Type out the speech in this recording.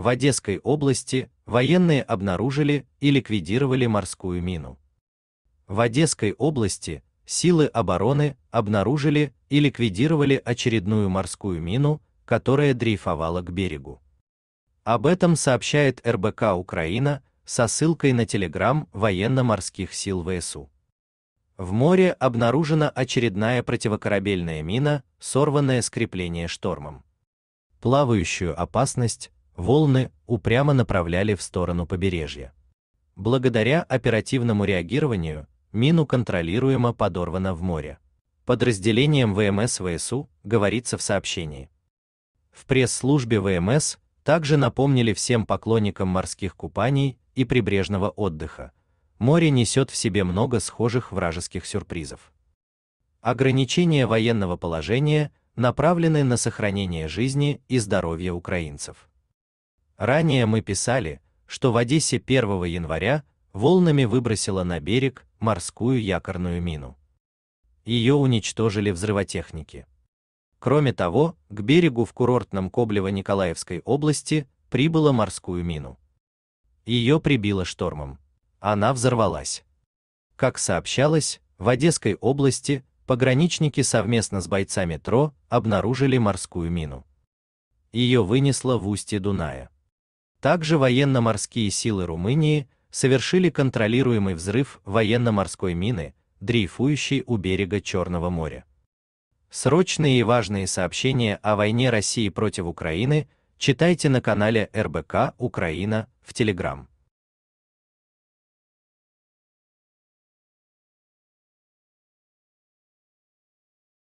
в Одесской области военные обнаружили и ликвидировали морскую мину. В Одесской области силы обороны обнаружили и ликвидировали очередную морскую мину, которая дрейфовала к берегу. Об этом сообщает РБК Украина со ссылкой на телеграм военно-морских сил ВСУ. В море обнаружена очередная противокорабельная мина, сорванная с крепления штормом. Плавающую опасность волны упрямо направляли в сторону побережья. Благодаря оперативному реагированию мину контролируемо подорвано в море. Подразделением ВМС ВСУ говорится в сообщении. В пресс-службе ВМС также напомнили всем поклонникам морских купаний и прибрежного отдыха. Море несет в себе много схожих вражеских сюрпризов. Ограничения военного положения направлены на сохранение жизни и здоровья украинцев. Ранее мы писали, что в Одессе 1 января волнами выбросила на берег морскую якорную мину. Ее уничтожили взрывотехники. Кроме того, к берегу в курортном Коблево-Николаевской области прибыла морскую мину. Ее прибило штормом. Она взорвалась. Как сообщалось, в Одесской области пограничники совместно с бойцами ТРО обнаружили морскую мину. Ее вынесло в устье Дуная. Также военно-морские силы Румынии совершили контролируемый взрыв военно-морской мины, дрейфующей у берега Черного моря. Срочные и важные сообщения о войне России против Украины читайте на канале РБК Украина в Телеграм.